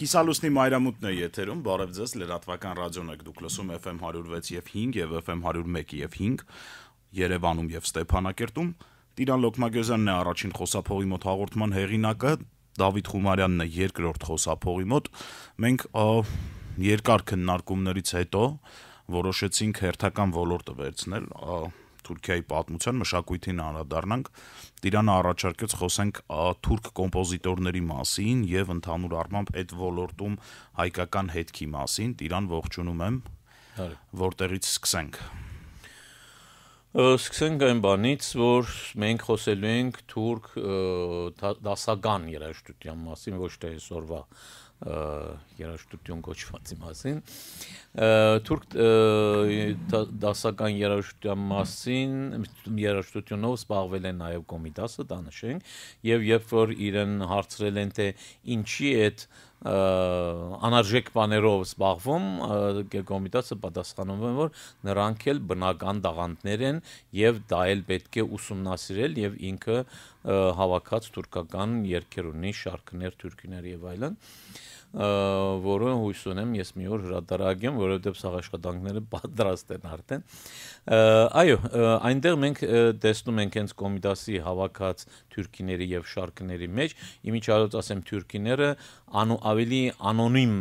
Կիսալուսնի մայրամուտն է եթերում, բարև ձեզ, լրատվական ռադիոն եք դուք լսում FM 106 եւ 5 եւ FM 101 եւ 5 Երևանում եւ Ստեփանակերտում։ Տիրան Լոկմագյոզյանն է առաջին խոսափողի մոտ հաղորդման հեղինակը, Դավիթ Խումարյանն է երկրորդ խոսափողի մոտ։ Մենք երկար քննարկումներից հետո որոշեցինք հերթական ոլորտը վերցնել, Թուրքիայի պատմության մշակույթին անդրադառնանք, Տիրանը առաջարկեց խոսենք թուրք կոմպոզիտորների մասին եւ ընդհանուր առմամբ այդ ոլորտում հայկական հետքի մասին։ Տիրան ողջունում եմ։ Հարի։ Որտեղից սկսենք։ Սկսենք այն բանից, որ մենք խոսելու ենք թուրք դասական երաժշտության մասին, ոչ թե այսօրվա երաժշտություն կոչվածի մասին։ Թուրք դասական երաժշտության մասին երաժշտությունով զբաղվել է նաև կոմիտասը, դա նշենք, եւ երբ որ իրեն հարցրել են թե ինչի այդ անարժեք բաներով զբաղվում կոմիտասը պատասխանում է որ նրանք էլ բնական դաղանդներ են եւ դա էլ պետք է ուսումնասիրել եւ ինքը հավաքած թուրքական երկերունի շարքներ թուրքիներ եւ այլն որը հույս ունեմ ես մի օր հրատարակեմ, որովհետև սաղ աշխատանքները պատրաստ են արդեն։ Այո, այնտեղ մենք տեսնում ենք հենց Կոմիտասի հավաքած թուրքիների եւ շարքների մեջ, իմիջիալոց ասեմ թուրքիները անու ավելի անոնիմ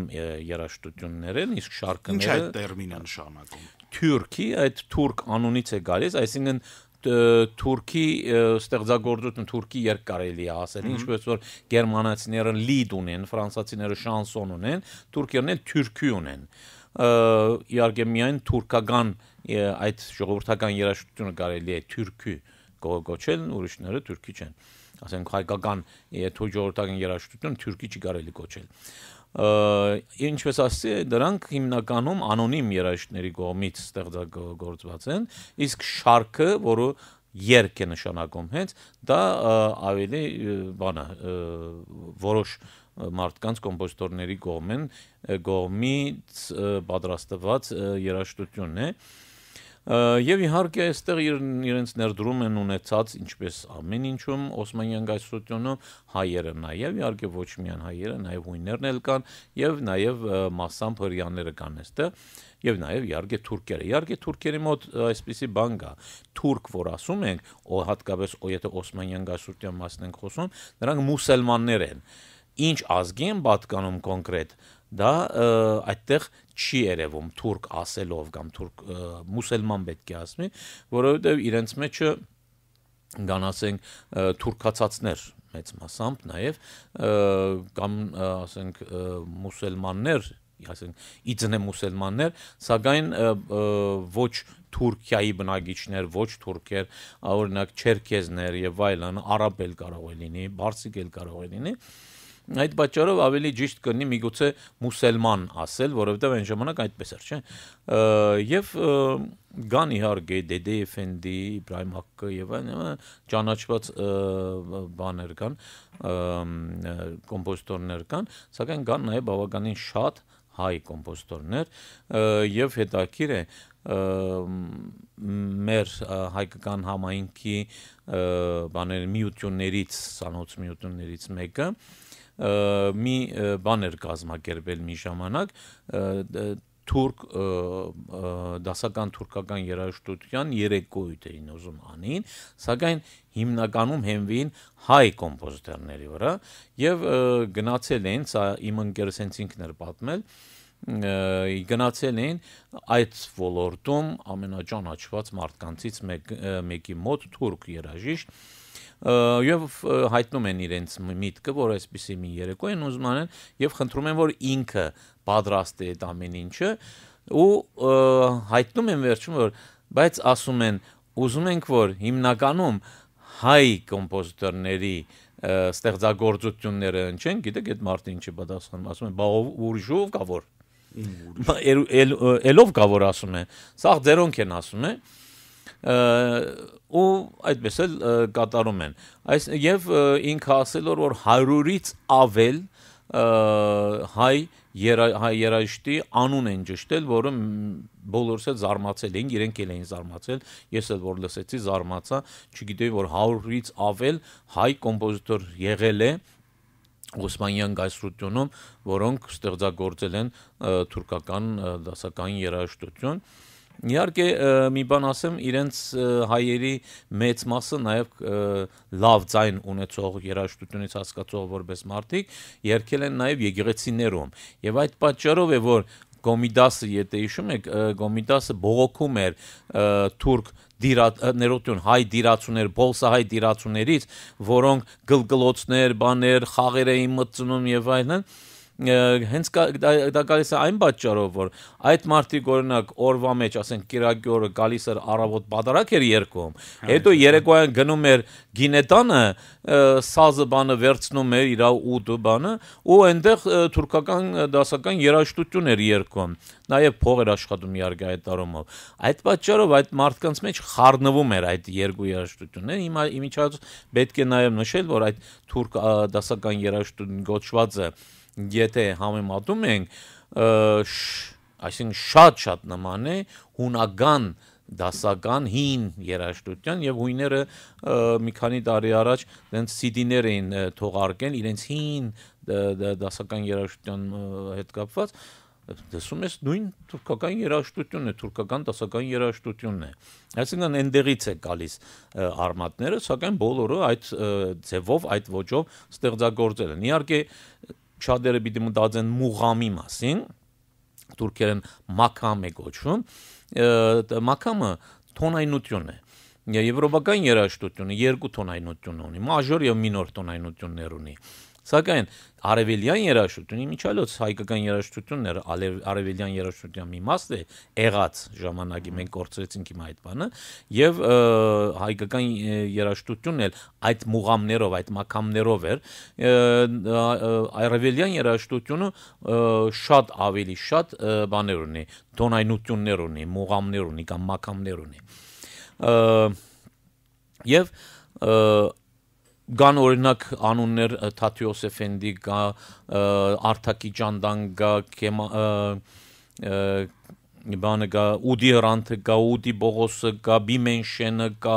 երաշտություններ են, իսկ շարքները Ինչ այդ տերմինը նշանակում։ Թուրքի այդ թուրք անունից է գալիս, այսինքն Թուրքի ստեղծագործություն Թուրքի երկ կարելի է ասել, ինչպես որ գերմանացիները լիդ ունեն, ֆրանսացիները շանսոն ունեն, թուրքերն թուրքի ունեն։ Իհարկե միայն թուրքական այդ ժողովրդական երաժշտությունը կարելի է թուրքի գոչել, ուրիշները թուրքի չեն։ Ասենք հայկական թուրքիական երաժշտություն թուրքի չի կարելի գոչել ինչպես ասացի, դրանք հիմնականում անոնիմ երաժիշտների կողմից ստեղծագործված են, իսկ շարքը, որը երկ է նշանակում հենց, դա ավելի բանը որոշ մարդկանց կոմպոզիտորների կողմեն կողմից պատրաստված երաժշտությունն է, և Եվ իհարկե այստեղ իր, իրենց ներդրում են ունեցած ինչպես ամեն ինչում Օսմանյան գայսրությունում հայերը նաև իհարկե ոչ միայն հայերը, նաև հույներն էլ կան եւ նաև մասամբ հрьяները կան այստեղ եւ նաեւ իհարկե թուրքերը։ Իհարկե թուրքերի մոտ այսպիսի բան կա։ Թուրք, որ ասում ենք, օ հատկապես եթե Օսմանյան գայսրության մասն ենք խոսում, նրանք մուսուլմաններ են ինչ ազգի են պատկանում կոնկրետ դա այդտեղ չի երևում թուրք ասելով կամ թուրք մուսուլման պետք է ասմի, որովհետև իրենց մեջը կան ասենք թուրքացածներ մեծ մասամբ նաև կամ ասենք մուսուլմաններ ասենք իծնե մուսուլմաններ, սակայն ոչ Թուրքիայի բնակիչներ, ոչ թուրքեր, օրինակ չերքեզներ եւ այլն, արաբ էլ կարող է լինի, բարսիկ էլ կարող է լինի, Այդ պատճառով ավելի ճիշտ կլինի միգուցե մուսելման ասել, որովհետև այն ժամանակ այդպես էր, չէ՞։ Եվ գան իհարկե Դեդե Էֆենդի, Իբրահիմ Հակը եւ այն ճանաչված բաներ կան, կոմպոզիտորներ կան, սակայն կան նաեւ բավականին շատ հայ կոմպոզիտորներ եւ հետաքրիր է մեր հայկական համայնքի բաներ միություններից, ցանոց միություններից մեկը, մի բան էր կազմակերպել մի ժամանակ թուրք դասական թուրքական երաժշտության երեկույթ էին ուզում անին, սակայն հիմնականում հենվին հայ կոմպոզիտորների վրա եւ գնացել են, սա իմ ընկերս հենց ինքն էր պատմել, գնացել են այդ ոլորտում ամենաճանաչված մարդկանցից մեկ, մեկի մոտ թուրք երաժիշտ եւ հայտնում են իրենց միտքը, որ այսպիսի մի երեկո են ուզում անեն եւ խնդրում են, որ ինքը պատրաստ է այդ ամեն ինչը ու հայտնում են վերջում, որ բայց ասում են ուզում ենք, որ հիմնականում հայ կոմպոզիտորների ստեղծագործությունները ընչեն, գիտեք, այդ մարդը ինչի պատասխանում, ասում են, բա ուրիշով կա որ։ Էլով կա որ ասում է։ Սա ձերոնք են ասում է։ Ա ու այդպես էլ կատարում են այս եւ ինքը ասել որ 100-ից ավել հայ հայ երաժշտի անուն են ճշտել, որը բոլորս էլ զարմացել էին, իրենք էլ էին զարմացել, ես էլ որ լսեցի զարմացա, չգիտեի որ 100-ից ավել հայ կոմպոզիտոր եղել է Օսմանյան գայսրությունում, որոնք ստեղծագործել են թուրքական դասական երաժշտություն, և Իհարկե մի բան ասեմ, իրենց հայերի մեծ մասը նաև լավ ձայն ունեցող երաժշտությունից հասկացող որպես մարդիկ երգել են նաև եգեգեցիներում։ Եվ այդ պատճառով է որ Գոմիդասը, եթե հիշում եք, Գոմիդասը բողոքում էր թուրք դիրաներություն հայ դիրացուներ, բոլսահայ դիրացուներից, որոնք գլգլոցներ, բաներ, խաղեր էին մտցնում եւ այլն, այլ հենց դա գալիս է այն պատճառով, որ այդ մարդիկ օրինակ օրվա մեջ, ասենք Կիրակի օրը գալիս էր առավոտ պատարակ էր երկում, հա, հետո հա, հա։ երեկոյան գնում էր գինետանը, սազը բանը վերցնում էր իր ուտը բանը ու այնտեղ թուրքական դասական երաժշտություն էր երկում։ Նաև փող էր աշխատում իհարկե այդ տարումով։ Այդ պատճառով այդ մարդկանց մեջ խառնվում էր այդ երկու երաժշտությունները։ Հիմա իմիջած պետք է նաև նշել, որ այդ թուրք դասական երաժշտություն գոչվածը եթե համեմատում ենք, այսինքն շատ-շատ նման է հունական դասական հին երաժշտության եւ հույները մի քանի տարի առաջ դենց CD-ներ էին թողարկել իրենց հին դասական երաժշտության հետ կապված դասում ես նույն թուրքական երաժշտությունն է, թուրքական դասական երաժշտությունն է։ Այսինքն այնտեղից է գալիս արմատները, սակայն բոլորը այդ ձևով, այդ ոճով ստեղծագործել են։ Իհարկե Շատերը պիտի մտածեն մուղամի մասին, թուրքերեն մակամ է գոչվում։ Մակամը տոնայնություն է։ Եվրոպական երաժշտությունը երկու տոնայնություն ունի՝ մաժոր եւ մինոր տոնայնություններ ունի։ Սակայն արևելյան երաշխությունը միջալոց հայկական երաշխությունն էր, արևելյան երաշխության մի մասն է եղած ժամանակի մենք կորցրեցինք հիմա այդ բանը եւ հայկական երաշխությունն էլ այդ մուղամներով, այդ մակամներով էր արևելյան երաշխությունը շատ ավելի շատ բաներ ունի, տոնայնություններ ունի, մուղամներ ունի կամ մակամներ ունի։ Եվ կան օրինակ անուններ Թաթյոս Էֆենդի կա Արտակի Ճանդան կա Կեմա բանը կա ուդի հրանտը կա ուդի բողոսը կա բիմենշենը կա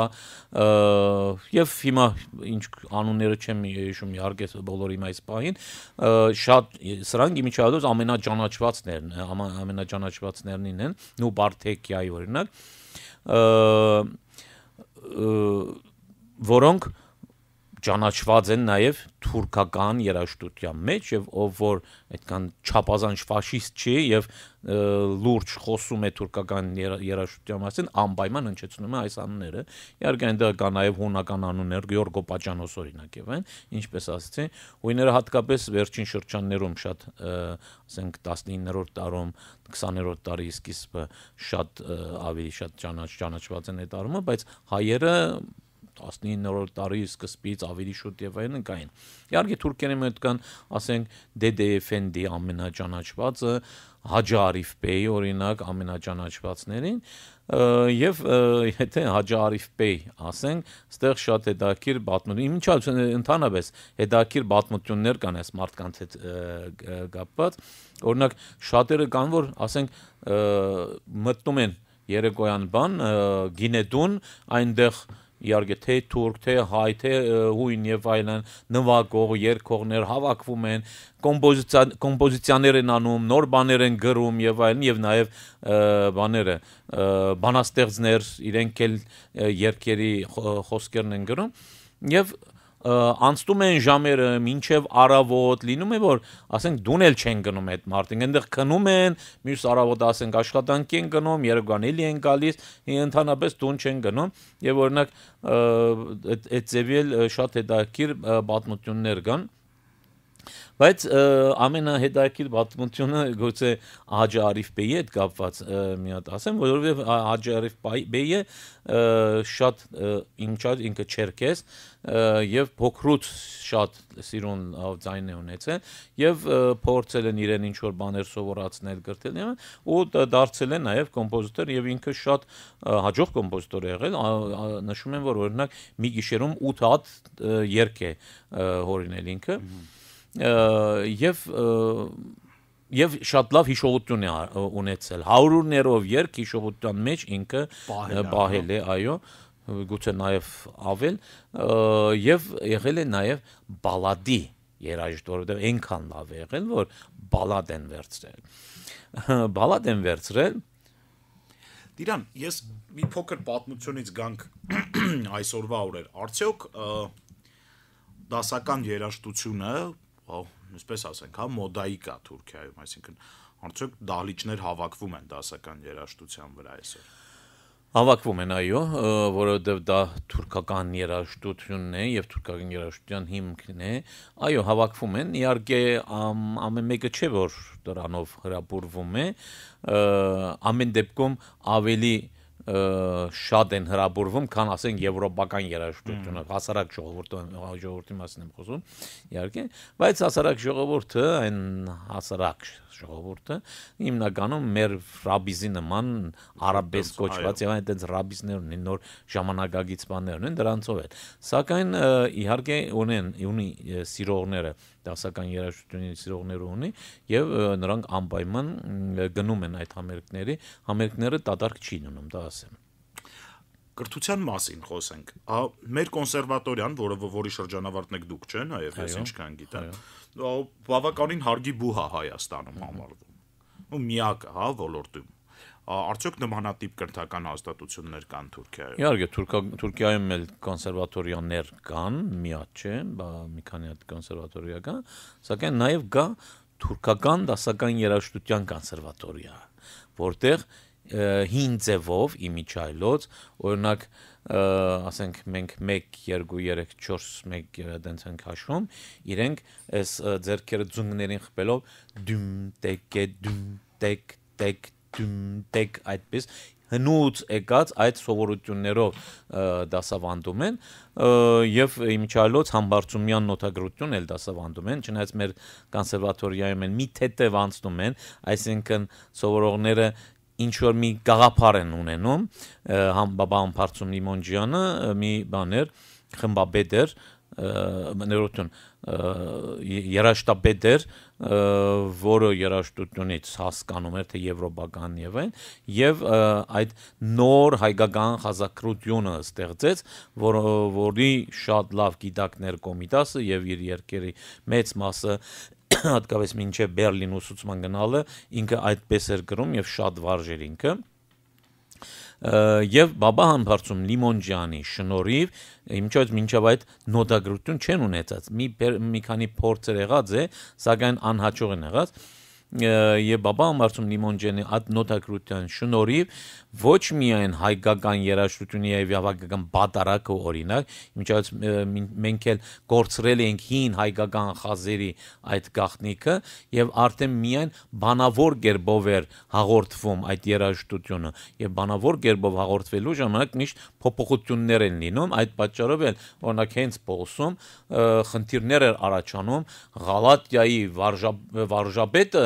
եւ հիմա ինչ անունները չեմ հիշում իհարկե բոլորի մայիս պահին շատ սրանք իմիջիայլոց ամենաճանաչվածներն ամենաճանաչվածներն են նու բարթեկիայի օրինակ որոնք ճանաչված են նաև թուրքական երաժշտության մեջ եւ ով որ այդքան չափազանց ֆաշիստ չի եւ լուրջ խոսում է թուրքական երաժշտության մասին անպայման հնչեցնում է այս անունները իհարկե այնտեղ կա նաև հունական անուններ Գյորգո Պաճանոս օրինակ եւ այն ինչպես ասացի հույները հատկապես վերջին շրջաններում շատ ասենք 19-րդ տարում 20-րդ տարի սկիզբը շատ ավելի շատ ճանաչ ճանաչված են այդ առումը բայց հայերը 19-րդ տարի սկզբից ավելի շուտ եւ այլն կային։ Իհարկե թուրքերը մոտ կան, ասենք DDFND ամենաճանաչվածը, Հաջի Արիֆ Բեյ օրինակ ամենաճանաչվածներին եւ եթե Հաջի Արիֆ Բեյ ասենք, ստեղ շատ հետաքրքիր պատմություն, ինչա ընդհանրապես հետաքրքիր պատմություններ կան այս մարդկանց հետ կապված։ Օրինակ շատերը կան, որ ասենք մտնում են երեկոյան բան գինետուն այնտեղ իհարկե թե թուրք, թե հայ, թե հույն եւ այլն նվագող երկողներ հավաքվում են, կոմպոզիցիա կոմպոզիցիաներ են անում, նոր բաներ են գրում եւ այլն եւ նաեւ բաները բանաստեղծներ, իրենք էլ երկերի խոսքերն են գրում եւ անցնում են ժամերը մինչև առավոտ, լինում է որ ասենք դուն էլ չեն գնում այդ մարտին, այնտեղ քնում են, մյուս առավոտ ասենք աշխատանքի են գնում, Երևան էլի են գալիս, ընդհանրապես դուն չեն գնում եւ օրինակ այդ այդ ձևի էլ շատ հետաքրքիր պատմություններ կան։ Ա, Բայց ամենահետաքրքիր պատմությունը գուցե Հաջի Արիֆ Բեյի հետ կապված մի հատ ասեմ, որովհետև Հաջի Արիֆ Բեյը շատ ինչա ինքը չերքես եւ փոքրուց շատ սիրուն ձայն է ունեցել եւ փորձել են իրեն ինչ որ բաներ սովորացնել, գրել եւ ու դարձել է նաեւ կոմպոզիտոր եւ ինքը շատ հաջող կոմպոզիտոր է եղել, նշում են որ օրինակ մի գիշերում 8 հատ երկ է հորինել ինքը։ mm -hmm եւ եւ շատ լավ հիշողություն է ունեցել 100-ներով երկ հիշողության մեջ ինքը պահել է այո գուցե նաեւ ավել եւ եղել է նաեւ բալադի երաժիշտ որովհետեւ այնքան լավ է եղել որ բալադ են վերցրել բալադ են վերցրել դիրան ես մի փոքր պատմությունից գանք այսօրվա օրեր արդյոք դասական երաժշտությունը այսպես ասենք, հա, մոդայի կա Թուրքիայում, այսինքն արդյոք դահլիճներ հավաքվում են դասական երաժշտության վրա այսօր։ Հավաքվում են, այո, որովհետև դե դա թուրքական երաժշտությունն է եւ թուրքական երաժշտության հիմքն է։ Այո, հավաքվում են։ Իհարկե ամեն մեկը չէ որ դրանով հրապուրվում է։ Ամեն դեպքում ավելի և, շատ են հրաբուրվում, քան ասենք եվրոպական երաժշտությունը, հասարակ ժողովրդի ժողովրդի մասին եմ խոսում, իհարկե, բայց հասարակ ժողովուրդը, այն հասարակ ժողովուրդը հիմնականում մեր ռաբիզի նման արաբես կոչված եւ այնտենց ռաբիզներ ունեն նոր ժամանակագից բաներ ունեն դրանցով էլ։ Սակայն իհարկե ունեն ունի սիրողները, դասական երաժշտությունը սիրողները ունի եւ նրանք անպայման գնում են այդ համերգների համերգները դատարկ չի լինում դա ասեմ կրթության մասին խոսենք Ա, մեր կոնսերվատորիան որը որի շրջանավարտն եք դուք չէ նաեւ ես ինչքան գիտեմ բավականին հարգի բուհա Հայաստանում համարվում ու միակը հա ոլորտում արդյոք նմանատիպ կրթական հաստատություններ կան Թուրքիայում։ Իհարկե, Թուրքիա Թուրքիայում էլ կոնսերվատորիաներ կան, միած չէ, բա մի քանի հատ կոնսերվատորիա կա, սակայն նաև կա թուրքական դասական երաժշտության կոնսերվատորիա, որտեղ հին ձևով իմիջայլոց, օրինակ, ասենք մենք 1 2 3 4 1 դենց ենք հաշվում, իրենք այս ձերքերը ձունգներին խփելով դում տեկ դում տեկ տեկ դում տեք այդպես հնուց եկած այդ սովորություններով դասավանդում են եւ իմիջալոց համբարձումյան նոթագրություն էլ դասավանդում են չնայած մեր կոնսերվատորիայում են մի թեթև անցնում են այսինքն սովորողները ինչ որ մի գաղափար են ունենում համ բաբա համբարձում լիմոնջյանը մի բաներ խմբաբեդեր ներողություն երաշտապետ էր, որը երաշտությունից հասկանում էր թե եվրոպական եւ այն եւ այդ նոր հայկական խազակրությունը ստեղծեց, որ որի շատ լավ գիտակներ կոմիտասը եւ իր երկերի մեծ մասը հատկապես ոչ Բերլին ուսուցման գնալը ինքը այդպես էր գրում եւ շատ վարժ էր ինքը եւ Բաբա համբարձում Լիմոնջյանի շնորհիվ ինչպես մինչև այդ նոդագրություն չեն ունեցած մի մի քանի փորձեր եղած է սակայն անհաջող են եղած եւ Բաբա Ամարծում Լիմոնջյանի նոտագրության շնորհիվ ոչ միայն հայկական երաժշտությունը եւ հավաքական բատարակը օրինակ, ինչպես մենք էլ կորցրել ենք հին հայկական խազերի այդ գաղտնիքը եւ արդեն միայն բանավոր գերբով էր հաղորդվում այդ երաժշտությունը եւ բանավոր գերբով հաղորդվելու ժամանակ միշտ փոփոխություններ են լինում, այդ պատճառով էլ օրինակ հենց Պողոսում խնդիրներ էր առաջանում Ղալատիայի վարժապետը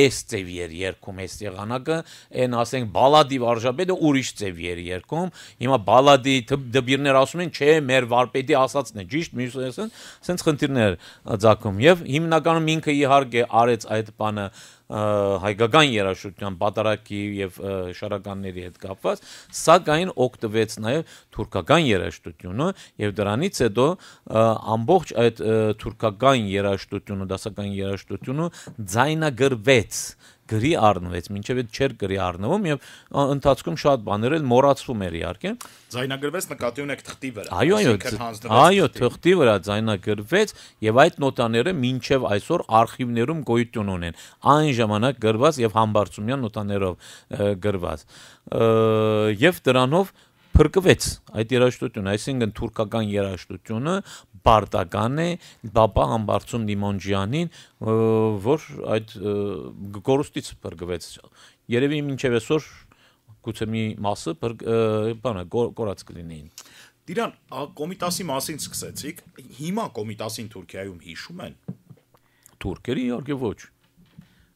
էս ծևի էր երկում էս եղանակը, այն ասենք բալադի վարժապետը ուրիշ ծևի էր երկում։ Հիմա բալադի դբիրներ ասում են, չէ, մեր վարպետի ասածն է, ճիշտ, մյուս ասեն, սենց խնդիրներ ձակում։ Եվ հիմնականում ինքը իհարկե արեց այդ բանը հայկական երաշխության պատարակի եւ շարականների հետ կապված, սակայն օգտվեց նաեւ թուրքական երաշխությունը եւ դրանից հետո ամբողջ այդ թուրքական երաշխությունը, դասական երաշխությունը ձայնագրվեց արնվեց գրի առնվեց, մինչև այդ չէր գրի առնվում եւ ընթացքում շատ բաներ էլ մոռացվում էր իհարկե։ Ձայնագրվեց նկատի ունեք թղթի վրա։ Այո, այո, այո, թղթի վրա ձայնագրվեց եւ այդ նոտաները մինչև այսօր արխիվներում գոյություն ունեն։ Այն ժամանակ գրված եւ համբարձումյան նոտաներով գրված։ Եվ դրանով փրկվեց այդ երաժշտությունը, այսինքն թուրքական երաժշտությունը բարդական է Բաբա Համբարձում Նիմանջյանին, որ այդ գորուստից փրկվեց։ Երևի մինչև այսօր գուցե մի մասը բանը կորած կլինեին։ Տիրան, կոմիտասի մասին սկսեցիք։ Հիմա կոմիտասին Թուրքիայում հիշում են։ Թուրքերի իհարկե ոչ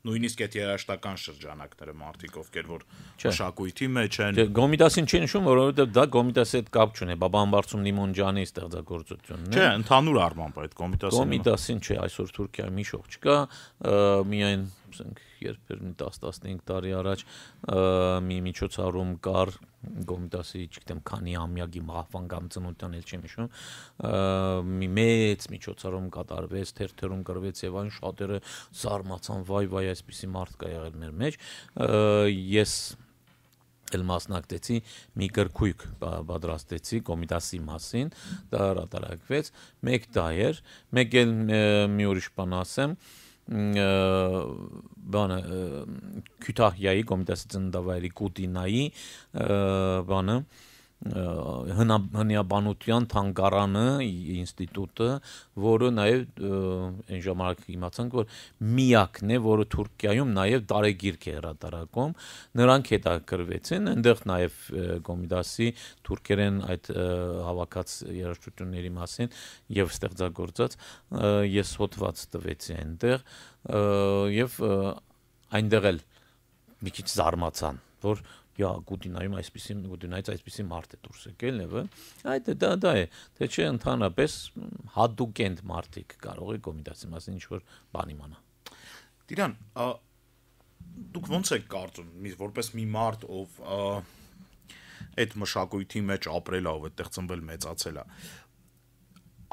նույնիսկ այդ երաշտական շրջանակները մարդիկ ովքեր որ մշակույթի մեջ են գոմիտասին չի նշում որովհետեւ դա գոմիտասի հետ կապ չունի բաբան բարձում լիմոնջանի ստեղծագործությունն է չէ ընդհանուր առմամբ այդ գոմիտասին գոմիտասին չէ այսօր Թուրքիայում մի շող չկա միայն ասենք երբեր մի 10-15 տարի առաջ մի միջոցառում կար գոմիտասի, չգիտեմ, քանի ամյակի մահվան կամ ծնունդյան էլ չեմ հիշում, մի մեծ միջոցառում կատարվեց, թերթերում գրվեց եւ այն շատերը զարմացան, վայ վայ, այսպիսի մարդ կա եղել մեր մեջ։ Ես էլ մասնակցեցի մի գրքույկ պատրաստեցի կոմիտասի մասին դա հրատարակվեց մեկ դա էր մեկ էլ մի ուրիշ բան ասեմ բանը Քյութահյայի կոմիտասի ծննդավայրի Կուտինայի բանը հնաբանության թանգարանը ինստիտուտը, որը նաև այն ժամանակ իմացանք, որ միակն է, որը Թուրքիայում նաև տարեգիրք է հրատարակում, նրանք հետաքրվեցին, այնտեղ նաև Գոմիդասի թուրքերեն այդ հավաքած երաժշտությունների մասին եւ ստեղծագործած ես հոդված տվեցի այնտեղ եւ այնտեղ էլ մի քիչ զարմացան, որ յա գուտինայում այսպեսին գուտինայից այսպեսի մարդ է դուրս եկել նևը այդ դա դա է թե չէ ընդհանրապես հադուկ են մարդիկ կարող է կոմիտասի մասին ինչ որ բան իմանա Տիրան դուք ո՞նց եք կարծում մի որպես մի մարդ ով այդ մշակույթի մեջ ապրելա ով այդտեղ ծնվել մեծացելա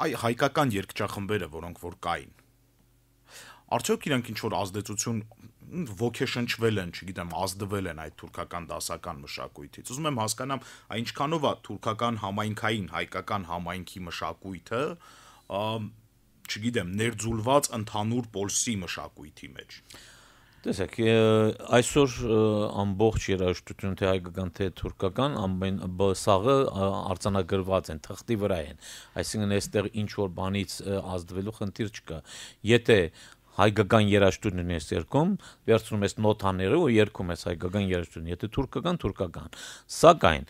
այ հայկական երկչախմբերը որոնք որ կային արդյոք իրենք ինչ որ ազդեցություն ոգեշնչվել են, չգիտեմ, ազդվել են այդ թուրքական դասական մշակույթից։ Ուզում եմ հասկանամ, այն ինչքանով է թուրքական համայնքային հայկական համայնքի մշակույթը, չգիտեմ, ներձուլված ընդհանուր պոլսի մշակույթի մեջ։ Տեսեք, այսօր ամբողջ երաժշտություն թե հայկական թե թուրքական ամեն սաղը արձանագրված են, թղթի վրա են։ Այսինքն այստեղ ինչ որ բանից ազդվելու խնդիր չկա։ Եթե հայկական երաժշտություն ես երկում, վերցնում ես նոթաները ու երգում ես հայկական երաժշտություն, եթե թուրքական թուրքական։ Սակայն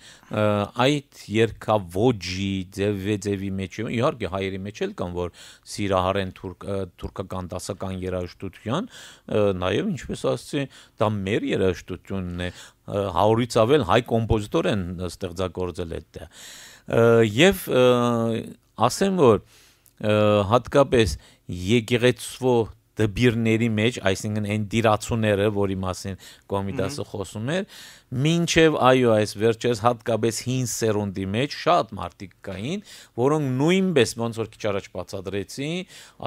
այդ երկավոճի ձևի մեջ իհարկե հայերի մեջ էլ կան, որ սիրահարեն թուրք թուրքական դասական երաժշտության, նաև ինչպես ասացի, դա մեր երաժշտությունն է, 100-ից ավել հայ կոմպոզիտոր են ստեղծագործել այդտեղ։ Եվ ասեմ որ հատկապես եկեղեցու դբիրների մեջ, այսինքն այն դիրացուները, որի մասին Կոմիտասը խոսում էր, մինչև այո այս վերջերս հատկապես հին սերունդի մեջ շատ մարդիկ կային, որոնք նույնպես ոնց որ քիչ առաջ բացադրեցի,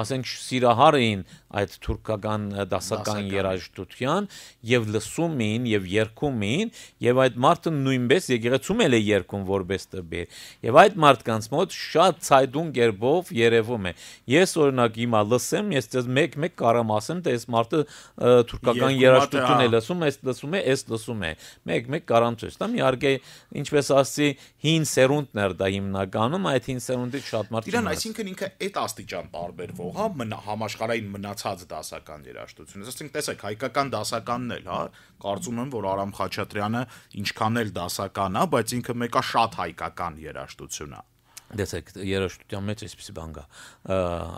ասենք սիրահար էին այդ թուրքական դասական երաժշտության եւ լսում էին եւ երգում էին եւ այդ մարդը նույնպես եկեղեցում էլ է երգում որպես տբեր։ Եվ այդ մարդկանց մոտ շատ ցայդուն երբով երևում է։ Ես օրինակ հիմա լսեմ, ես դες մեկ-մեկ կարամ ասեմ, թե այս մարդը թուրքական երաժշտություն է լսում, այս լսում է, այս լսում է։ Մեկ մեկ-մեկ կարանցես, դա իհարկե ինչպես ասացի, հին սերունդն էր դա հիմնականում, այդ հին սերունդից շատ մարդ Իրան, այսինքն ինքը այդ աստիճան տարբերվող, հա, համաշխարհային մնացած դասական երաժշտությունը։ Ասենք տեսեք, հայկական դասականն էլ, հա, կարծում եմ, որ Արամ Խաչատրյանը ինչքան էլ դասական է, բայց ինքը մեկա շատ հայկական երաժշտություն է դեսեք երաշտության մեջ այսպես բան կա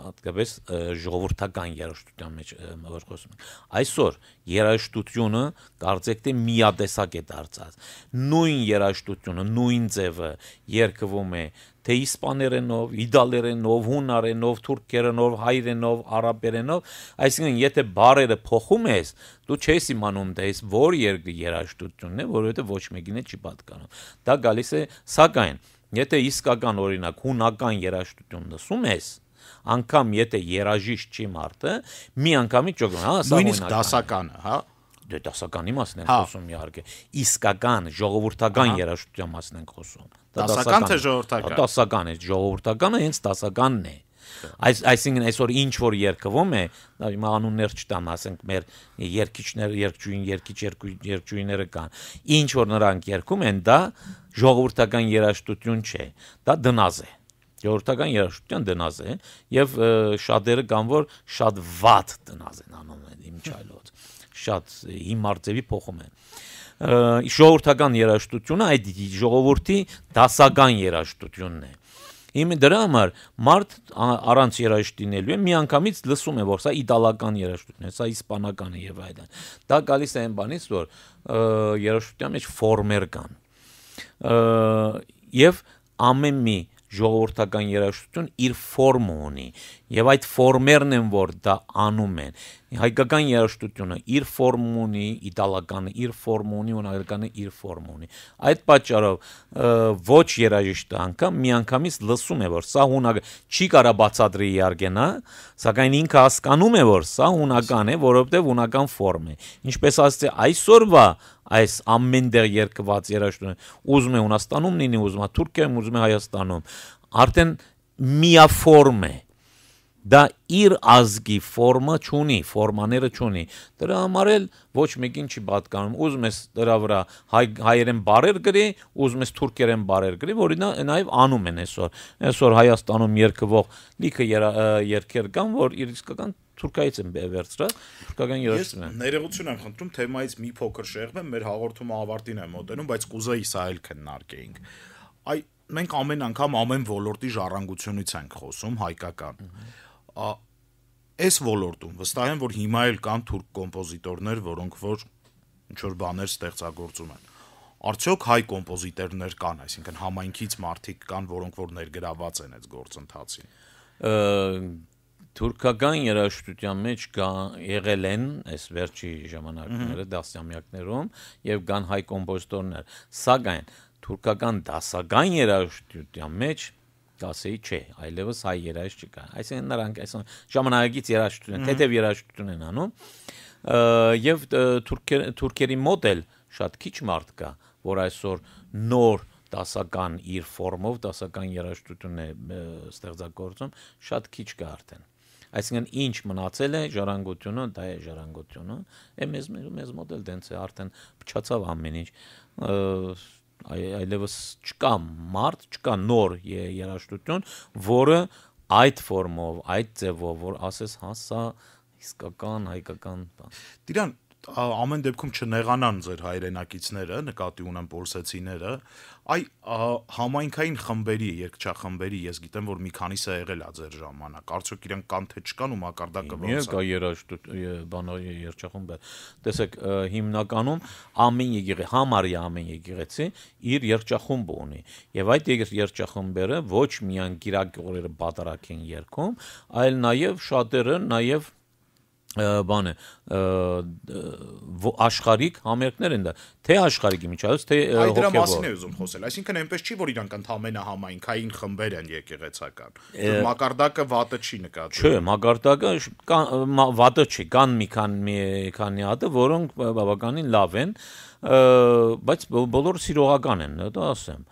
հատկապես ժողովրդական երաշտության մեջ որ խոսում ենք այսօր երաշտությունը կարծեք թե միատեսակ է դարձած նույն երաշտությունը նույն ձևը երկվում է թե իսպաներենով, իտալերենով, հունարենով, թուրքերենով, հայերենով, արաբերենով, այսինքն եթե բարերը փոխում ես, դու չես իմանում դա էս որ երկրի երաշտությունն է, որովհետև ոչ մեկին է չի պատկանում։ Դա գալիս է, սակայն Եթե իսկական օրինակ հունական երաժշտություն լսում ես, անկամ եթե երաժիշտ չի մարդը, մի անգամի ճոգն, հա, սա նույնիսկ դասականը, հա դե դասականի մասն ենք հա։ խոսում իհարկե իսկական ժողովրդական երաժշտության մասն ենք խոսում դա դասական թե ժողովրդական դասական է ժողովրդականը հենց դասականն է Այս այսինքն այսօր ինչ որ երկվում է, դա հիմա անուններ չտամ, ասենք մեր երկիչներ, երկչույն, երկիչ երկչույները կան։ Ինչ որ նրանք երկում են, դա ժողովրդական երաժշտություն չէ, դա դնազ է։ Ժողովրդական երաժշտության դնազ է եւ շատերը կան որ շատ վատ դնազ են անում իմ չայլոց։ Շատ հիմար ձևի փոխում են ժողովրդական երաժշտությունը այդ ժողովրդի դասական երաժշտությունն է Հիմա դրա համար մարդ առանց երաժշտինելու է միանգամից լսում է, որ սա իտալական երաժշտություն է, սա իսպանական է եւ այլն։ Դա գալիս է այն բանից, որ երաժշտության մեջ ֆորմեր կան։ Եվ ամեն մի ժողովրդական երաժշտություն իր ֆորմը ունի եւ այդ ֆորմերն են որ դա անում են հայկական երաժշտությունը իր ֆորմ ունի իտալականը իր ֆորմ ունի հունարականը իր ֆորմ ունի այդ պատճառով ոչ երաժիշտը անգամ միանգամից լսում է որ սա հունակ չի կարա բացատրի իհարկե նա սակայն ինքը հասկանում է որ սա հունական է որովհետեւ հունական ֆորմ է ինչպես ասեցի այսօրվա այս ամենտեղ երկված երաժշտությունը ուզում է Հունաստանում լինի, ուզում է Թուրքիայում, ուզում է Հայաստանում, արդեն միաֆորմ է։ Դա իր ազգի ֆորմա չունի, ֆորմաները չունի։ Դրա համար էլ ոչ մեկին չի պատկանում։ Ուզում ես դրա վրա հայ, հայերեն բարեր գրի, ուզում ես թուրքերեն բարեր գրի, որի նա նաև անում են այսօր։ Այսօր Հայաստանում երկվող լիքը եր, երկեր կան, որ իր իսկական Թուրքիայից եմ վերցրել, թուրքական երաժշտություն եմ։ Ես ներողություն եմ խնդրում, թեմայից մի փոքր շեղվում, մեր հաղորդումը ավարտին է մոտենում, բայց կուզեի սա էլ քննարկեինք։ Այ մենք ամեն անգամ ամեն ոլորտի ժառանգությունից ենք խոսում հայկական։ Այս ոլորտում վստահ եմ, որ հիմա էլ կան թուրք կոմպոզիտորներ, որոնք որ ինչ որ բաներ ստեղծագործում են արդյոք հայ կոմպոզիտորներ կան, այսինքն համայնքից մարդիկ կան, որոնք որ ներգրաված են այդ գործընթացին։ Թուրքական երաժշտության մեջ կա եղել են այս վերջի ժամանակները դասյամյակներում եւ կան հայ կոմպոզիտորներ։ Սակայն թուրքական դասական երաժշտության մեջ դասեի չէ, այլևս հայ երաժշտ չկա։ Այսինքն նրանք այս ժամանակից երաժշտություն են, թեթև երաժշտություն են անում։ Եվ թուրքերի մոտ էլ շատ քիչ մարդ կա, որ այսօր նոր դասական իր ֆորմով դասական երաժշտություն է ստեղծագործում, շատ քիչ կա արդեն այսինքն ինչ մնացել է ժառանգությունը, դա է ժառանգությունը, է մեզ մեզ մոտ էլ դենց է արդեն փչացավ ամեն ինչ այլևս չկա մարդ, չկա նոր երաշտություն, որը այդ ֆորմով, այդ ձևով, որ ասես հա սա իսկական հայկական բան։ Տիրան, ամեն դեպքում չնեղանան ձեր հայրենակիցները, նկատի ունեմ պորսեցիները, այ համայնքային խմբերի, երկչախմբերի, ես գիտեմ, որ մի քանիսը եղել է ձեր ժամանակ, արդյոք իրենք կան թե չկան ու մակարդակը ոնց է։ Միեր կա երաշտ բանա երկչախմբը։ Տեսեք, հիմնականում ամեն եկեղեցի, համարյա ամեն եկեղեցի իր երկչախումբը ունի, եւ այդ երկչախմբերը ոչ միայն գիրակ օրերը բատարակ են երկում, այլ նաեւ շատերը նաեւ բան է աշխարհիկ համերգներ են դա թե աշխարհիկի միջայց թե հոգեվոր այդ դրա մասին է ուզում խոսել այսինքն այնպես չի որ իրանք ընդհանմենը համայնքային խմբեր են եկեղեցական մակարդակը վատը չի նկատի չէ մակարդակը վատը չի կան մի քանի մի քանի հատը որոնք բավականին լավ են բայց բոլոր սիրողական են, դա ասեմ։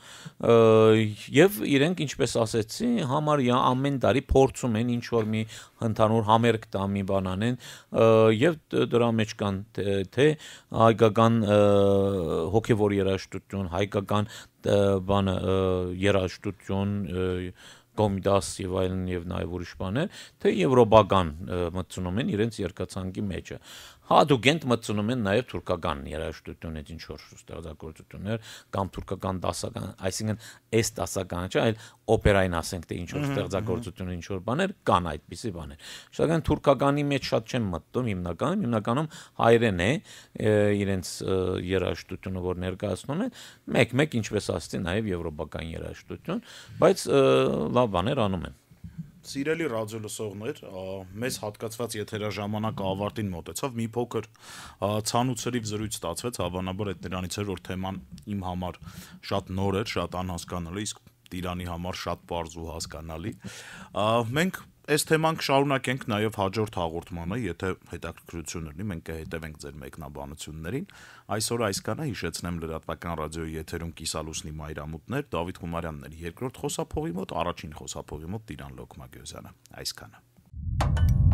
Եվ իրենք ինչպես ասեցի, համարյա ամեն տարի փորձում են ինչ որ մի ընդհանուր համերգ տամ մի բան անեն եւ դրա մեջ կան թե հայկական հոգեվոր երաժշտություն, հայկական բանը երաժշտություն կոմիդաս եւ այլն եւ նաեւ ուրիշ բաներ, թե եվրոպական մտցնում են իրենց երկացանկի մեջը հադուգենտ մտցնում են նաև թուրքական երաժշտությունից ինչ որ ստեղծագործություններ կամ թուրքական դասական, այսինքն այս դասականը չէ, այլ օպերային ասենք թե ինչ որ ստեղծագործություն ինչ որ բաներ կան այդպիսի բաներ։ Շատական թուրքականի մեջ շատ չեմ մտնում հիմնականում, հիմնականում հայերեն է իրենց երաժշտությունը որ ներկայացնում են, մեկ-մեկ ինչպես ասեցի նաև եվրոպական երաժշտություն, բայց լավ բաներ անում են։ Սիրելի ռադիոլսողներ, մեզ հատկացված եթերաժամանակը ավարտին մոտեցավ։ Մի փոքր ցանուցրիվ զրույց ստացվեց, հավանաբար այդ նրանից էր, որ թեման իմ համար շատ նոր էր, շատ անհասկանալի, իսկ Տիրանի համար շատ པարզ ու հասկանալի։ Մենք Այս թեման կշարունակենք նաև հաջորդ հաղորդմանը, եթե հետաքրքրություն ունի, մենք կհետևենք ձեր մեկնաբանություններին։ Այսօր այսքանը հիշեցնեմ լրատվական ռադիոյի եթերում Կիսալուսնի մայրամուտներ, Դավիթ Խումարյանն էր երկրորդ խոսափողի մոտ, առաջին խոսափողի մոտ Տիրան Լոկմագյոզյանը։ Այսքանը։